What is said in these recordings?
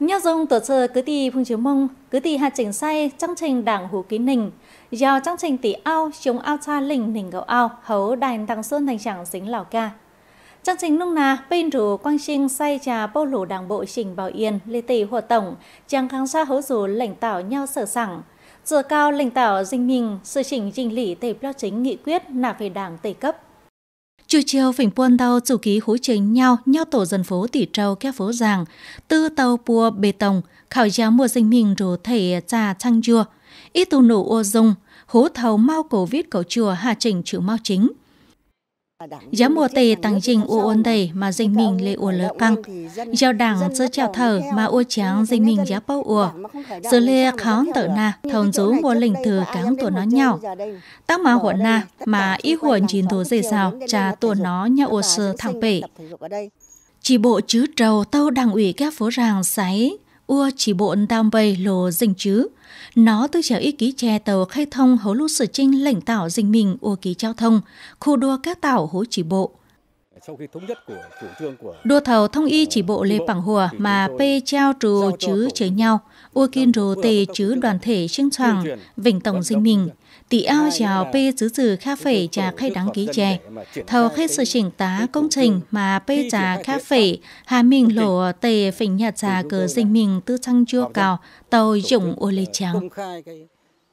Nhớ dông tổ chờ cứ tì phương chiếu mông, cứ tì hạt chỉnh say, trăng trình đảng hủ ký nình. Giao trăng trình tỷ ao, chống ao cha lình nình gạo ao, hấu đàn đằng xuân thành chẳng dính lào ca. Chương trình nung nà, bên rủ quang sinh say trà bô lủ đảng bộ trình bảo yên, lê tỷ hồ tổng, chẳng kháng xa hấu rủ lãnh tạo nhau sở sẵn. Giờ cao lãnh tạo dinh mình, sự chỉnh trình lý tỷ bao chính nghị quyết nạp về đảng tỷ cấp. Chiều chiều phỉnh buôn tàu chủ ký hối chính nhau nhau tổ dân phố tỉ trâu các phố giàng, tư tàu bùa bê tông, khảo giáo mùa sinh mình rủ thể trà trăng chua ít tù nụ ô dung, hố thầu mau cổ viết cầu chùa hạ trình chữ mau chính. Giá mùa tề tăng dình ô ôn đầy mà dình mình lê ô lỡ căng. Giao đảng sơ chào thở mà ô tráng dình mình giá bao ủa. Sơ lê khó tở na, thồng rú mùa lỉnh thừa cáng tụi nó nhau. Tắc mà hồn na, mà ít hồn chín thủ dễ sao, trà tụi nó nhau ô sơ thẳng bể. Chỉ bộ chứ trầu tâu đảng ủy các phố ràng sáy, ua chỉ bộn tam bầy lồ dình chứ. Nó tư chở ý ký chè tàu khai thông hấu lúc sử trinh lệnh tạo dình mình ua ký trao thông, khu đua các tảo hố chỉ bộ. Sau khi thống nhất của chủ trương của đua thầu thông y chỉ bộ lê bằng hùa mà pê trao trù chứ chế nhau, ua kiên rồ tề chứ đoàn thể sinh soàng, vĩnh tổng dinh mình tỷ ao chào bê giữ giữ khá phẩy trà khai đăng ký chè. Thầu khai sự chỉnh tá công trình mà bê trà khá phẩy, hà mình lộ tề phỉnh nhà trà cờ dinh mình tư trăng chưa cào, tàu dụng ô lê ờ, trắng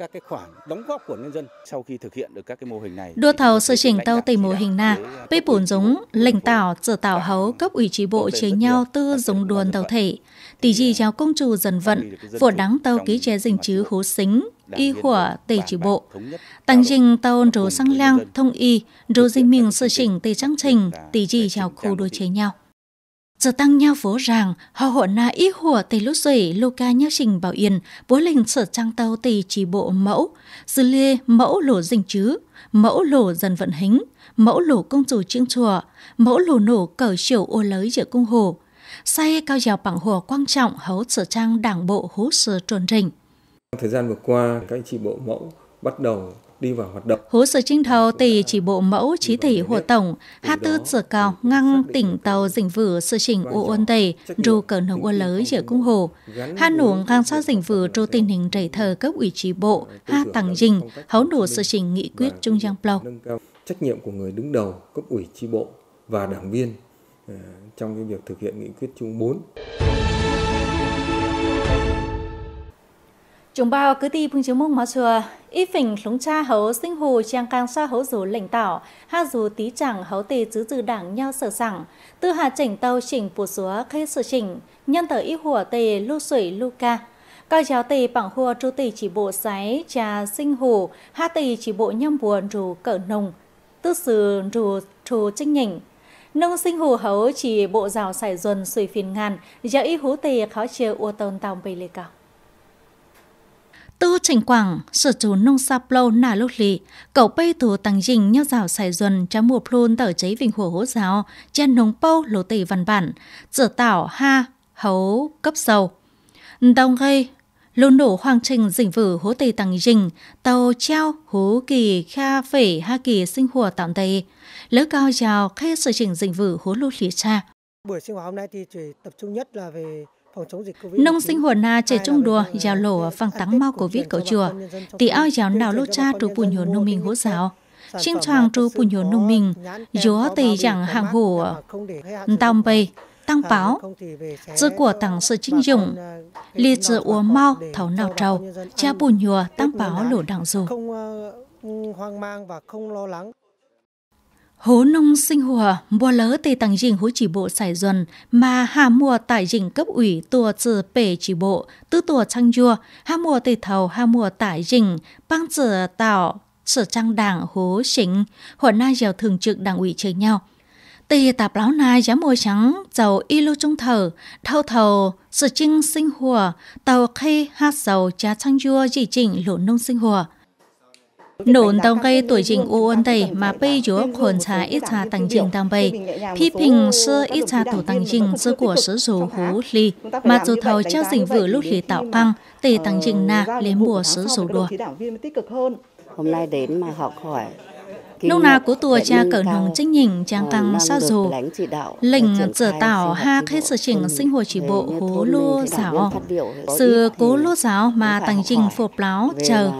các cái khoản đóng góp của nhân dân sau khi thực hiện được các cái mô hình này. Đua thầu sự chỉnh tàu tỷ mô hình nà, bê à, bổn giống, lệnh tảo, trở tảo hấu cấp ủy trí bộ chế nhau tư giống đuồn tàu thể. Tỷ gì chào công trù dần vận, vua đáng tàu ký chế dình chứ hú xính, y hỏa tỷ chỉ bộ. Tăng trình tàu rú sang lang thông y, rú dinh mình sự chỉnh tỷ trang trình, tỷ gì chào khu đua chế nhau. Giờ tăng nhau phố ràng, họ hộ na ý hùa tây lúc rể lô ca nhau trình bảo yên, bố linh sở trang tàu tì chỉ bộ mẫu, dư lê mẫu lổ dình chứ, mẫu lổ dần vận hính, mẫu lổ công chủ trương chùa, mẫu lổ nổ cờ chiều ô lới giữa cung hồ. Say cao dào bằng hồ quan trọng hấu sở trang đảng bộ hú sở tròn rình. Thời gian vừa qua, các anh chị bộ mẫu bắt đầu đi vào hoạt động. Hú sự trinh thầu tỷ chỉ bộ mẫu trí thị hộ tổng, hạ tư sở cao ngăn tỉnh tàu dình vử sự trình ô ôn tề, dù cờ nông ô lới giữa cung hồ. Hạ nụ ngang so dình vử trô tình hình trầy thờ cấp ủy trí bộ, ha tăng dình, hấu nổ sự trình nghị quyết trung giang plau. Trách nhiệm của người đứng đầu cấp ủy tri bộ và đảng viên ờ, trong cái việc thực hiện nghị quyết chung 4. Chúng bao cứ đi phương chiếu mông mà chùa, ít phỉnh lúng cha hấu sinh hồ trang càng xa hấu dù lãnh tảo, ha dù tí chẳng hấu tề chứ từ đảng nhau sở sẵn, tư hà chỉnh tàu chỉnh phù xúa khê sở chỉnh, nhân tờ ít hùa tề lưu sủy lưu ca. Cao giáo tề bằng hùa chú tề chỉ bộ sái cha sinh hồ, ha tề chỉ bộ nhâm buồn rù cỡ nồng, tư sử rù trù trinh nhỉnh, nông sinh hồ hấu chỉ bộ rào sải duần sủi phiền ngàn, giờ y hú tề khó chiều ua tôn tòng bề lê cao. Tư trình quảng, sở chủ nông sạp lô nà lúc lì, cậu bây thủ tăng dình nhau rào xài duần cho mùa plôn tờ giấy vinh hồ hố giáo, trên nông bâu lô tỷ văn bản, dở tảo ha, hấu, cấp dầu. Đồng gây, lô nổ hoàng trình dình vử hố tỷ tăng dình, tàu treo hố kỳ kha phể ha kỳ sinh hùa tạm tây, lỡ cao trào khê sở trình dình vử hố lô lì cha. Buổi sinh hoạt hôm nay thì chỉ tập trung nhất là về Nông sinh hồn na trẻ trung đùa, giàu à, lổ phăng à, tắng mau cổ viết cậu chùa. Tỷ ao giàu nào lô ờ, cha trú bùn nhồn nông mình hố giáo. Chim choàng trú bùn nhồn nông mình, gió tỷ chẳng hàng hủ tam bê, tăng báo. Dư của tăng sự chinh dụng, lì dư úa mau, thấu nào trầu, cha bùn nhùa tăng báo lổ đặng dù. Không ờ, hoang mang và không lo lắng. Hố nông sinh hùa, mùa lỡ tê tăng dình hối chỉ bộ xảy dần, mà hà mùa tải dình cấp ủy tùa trừ bể chỉ bộ, tư tùa trăng dua, hà mùa tê thầu hà mùa tải dình, băng trừ tạo, sở trang đảng hố xính, hồn na dèo thường trực đảng ủy chơi nhau. Tì tạp láo na giá mùa trắng, dầu y lô trung thờ, thâu thầu, sở trinh sinh hùa, tàu khê hát dầu trà trăng dua dị chỉnh lộ nông sinh hùa nổn tàu gây tuổi trình u ôn tẩy mà bây chúa khổn trà ít trà tăng trình tăng bầy phi bình sơ ít trà tổ tăng trình sơ của sử dù hú ly mà dù thầu trao dình vừa lúc lý tạo căng tỷ tăng trình na lấy mùa sử dù đùa hôm nay đến mà học hỏi lúc nào cố tùa cha cỡ nồng trách nhìn trang căng xa dù lệnh trở tạo ha khai sự chỉnh sinh hồ chỉ bộ hố lô giáo sự cố lô giáo mà tăng trình phộp láo chờ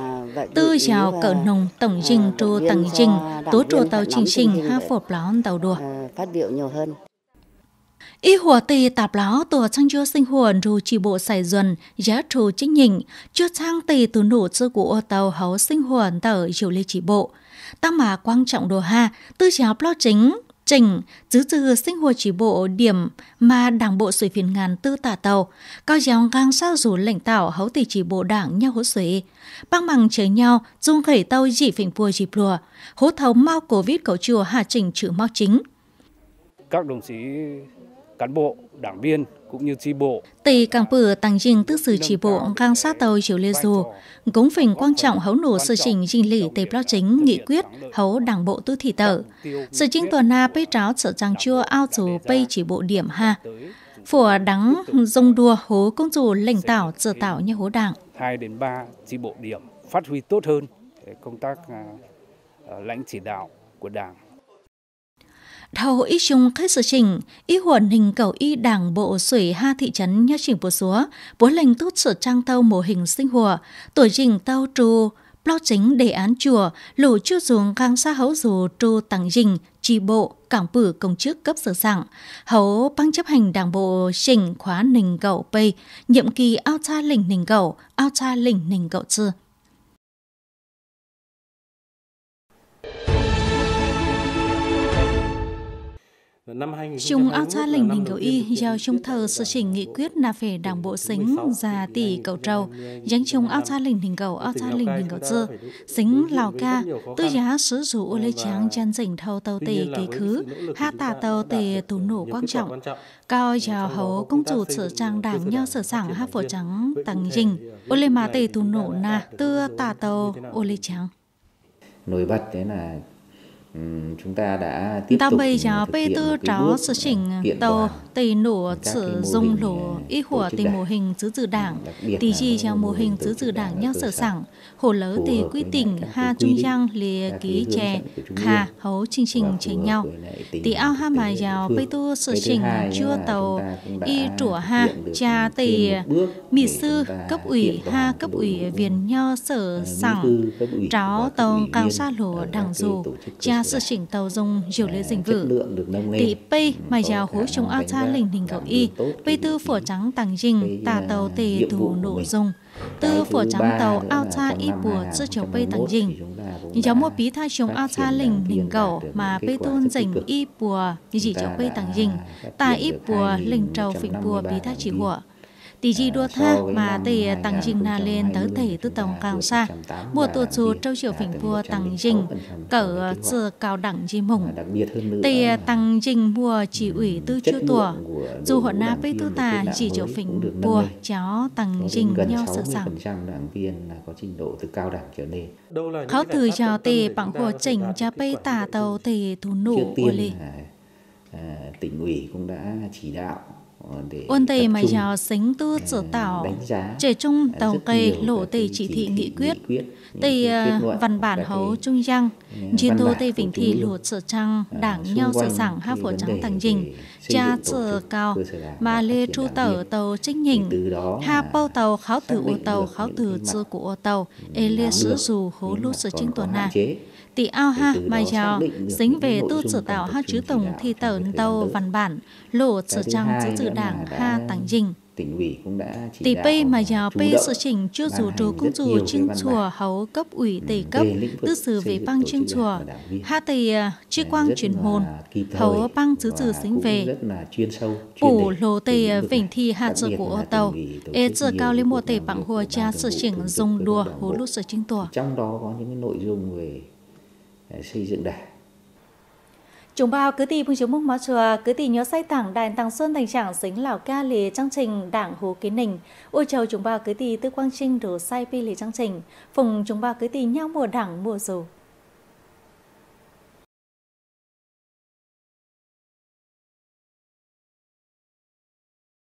tư giáo cỡ nồng tổng à, trình trô tầng trình, tố trô tàu trình trình ha phộp láo tàu đùa. À, phát biểu nhiều hơn. Y hùa tì tạp láo tùa trang chưa sinh hùa rù chỉ bộ sài duần, giá trù chính nhịn, chưa trang tì tù nụ chư của tàu hấu sinh hùa tờ chiều lê chỉ bộ. Tăng mà quan trọng đồ ha, tư giáo lo chính, chỉnh chứ trừ sinh hồ chỉ bộ điểm mà đảng bộ sủy phiền ngàn tư tả tàu cao giáo gang sao dù lãnh tạo hấu tỷ chỉ bộ đảng nhau hỗ sủy băng bằng chế nhau dung khẩy tàu dị phỉnh vua dịp lùa hố thấu mau cổ vít cầu chùa hà chỉnh chữ mau chính các đồng chí cán bộ đảng viên cũng như chi bộ. Tỷ càng bữa tăng dinh tức sự chi bộ ngang sát tàu chiều lê dù, cống phình quan trọng hấu nổ sự trình dinh lỷ tề báo chính nghị quyết hấu đảng bộ tư thị tở Sự trình tuần na bây tráo sở trang chua ao dù bây chỉ bộ điểm ha. Phủa đắng dông đua hố công dù lệnh tảo sở tảo như hố đảng. 2 đến 3 chi bộ điểm phát huy tốt hơn công tác à, à, lãnh chỉ đạo của đảng thầu ý chung khách sự trình, ý huẩn hình cầu y đảng bộ sủy ha thị trấn nhá trình bố xúa, bố lệnh tốt sở trang tàu mô hình sinh hùa, tuổi trình tàu trù, lo chính đề án chùa, lũ chưa dùng gang xa hấu dù trù tặng trình tri bộ, cảng bử công chức cấp sở sạng, hấu ban chấp hành đảng bộ trình khóa nình cầu pây, nhiệm kỳ ao cha lỉnh nình cầu, ao cha lỉnh nình cầu chưa. Chúng ao cha lình hình cầu y do chúng thờ sự chỉnh nghị quyết là phải đảng bộ xính già tỷ cầu trầu, dánh chúng ao cha lình hình cầu ao cha lình hình cầu dơ, xính lào ca, tư giá sứ dụ ô lê tráng chân dỉnh thâu tàu tỷ kỳ khứ, hạ tà tàu tỷ tù nổ quan trọng, cao giàu hấu công chủ sở trang đảng nho sở sảng hạ phổ trắng tăng dình, ô lê mà tỷ tù nổ na tư tà tàu ô lê tráng. Nổi bật thế là Ừ, chúng ta đã tiếp tục thực hiện một cái bước à, kiện toàn tỷ nổ sử dùng lỗ ý hủa tỷ mô hình giữ dự đảng tỷ chi cho mô hình giữ dự đảng nhau sở sẵn hồ lỡ tỷ quy tỉnh ha trung giang lìa ký chè hà hấu chương trình chén nhau tỷ ao ha mà giàu bây tu sự chỉnh chưa tàu y trụ ha cha tỷ à, mì sư cấp ủy ha cấp ủy viền nhau sở sẵn tráo tàu càng xa lỗ đảng dù cha ta sự chỉnh tàu dùng nhiều lễ à, dình vử. Tỷ bây ừ, mà giàu hối chúng ao cha lình hình cầu y, bây tư phủ trắng tàng dình, tà tàu tề thủ nổ dùng. Tư phủ trắng tàu ao cha y bùa sư chiều bây tàng dình. Giáo mua bí tha chúng ao cha lình hình cầu mà bây tôn dình y bùa như chỉ chiều bây tàng dình, tà y bùa lình trầu phỉnh bùa bí tha chỉ hùa tỷ gì đua tha mà tỷ tăng dinh na lên tới thể tư tổng càng xa mùa tổ chú trâu chiều phỉnh vua tăng dinh cỡ giờ cao đẳng di mùng tỷ tăng dinh mùa chỉ ủy tư chưa tùa dù hội na với tư tà chỉ chiều phỉnh vua cháu tăng dinh nhau sợ rằng đảng viên là có trình độ từ cao đẳng trở lên khó từ cho tỷ bằng của chỉnh cha bây tà tàu thì thủ nụ của lì à, tỉnh ủy cũng đã chỉ đạo Quân tề mà giáo sánh tư trở à, tạo, trẻ trung à, tàu cây lộ tề chỉ thị nghị quyết, tề à, văn bản hấu trung giang, chiến thô tây vĩnh thị lụt sở trăng à, đảng nhau sở sẵn ha phổ trắng tăng dình cha sở cao mà lê chu tở tàu chính nhỉnh ha bao tàu kháo tử ô tàu kháo tử sư của ô tàu ê lê sứ dù hố lút sở trinh tuần nà tỷ ao ha mai giò dính về tư sở tạo ha chứ tổng thi tởn tàu văn bản lộ sở trăng dự đảng ha tăng dình tỉnh ủy cũng đã chỉ đạo mà à, giờ bê sự chỉnh chưa dù trô cũng dù chân chùa hấu cấp ủy ừ, tỷ cấp tư xử về băng chân chùa ha tỷ chi quang truyền môn hấu băng tứ xử xính về ủ lô tỷ vĩnh thi hạt sự của tàu ế sự cao lên mùa tỷ bằng hùa cha sự chỉnh dùng đùa hồ lúc sự chính tùa trong đó có những nội dung về à, xây dựng đảng Chúng bao cứ tìm phương chiếu mông máu chùa, cứ tìm nhớ say thẳng đàn tăng xuân thành trạng dính lào ca lì trang trình đảng hồ kiến nình. Ôi chầu chúng bao cứ tìm tư quang trinh đồ say pi lì trang trình. Phùng chúng bao cứ tìm nhau mùa đảng mùa dù.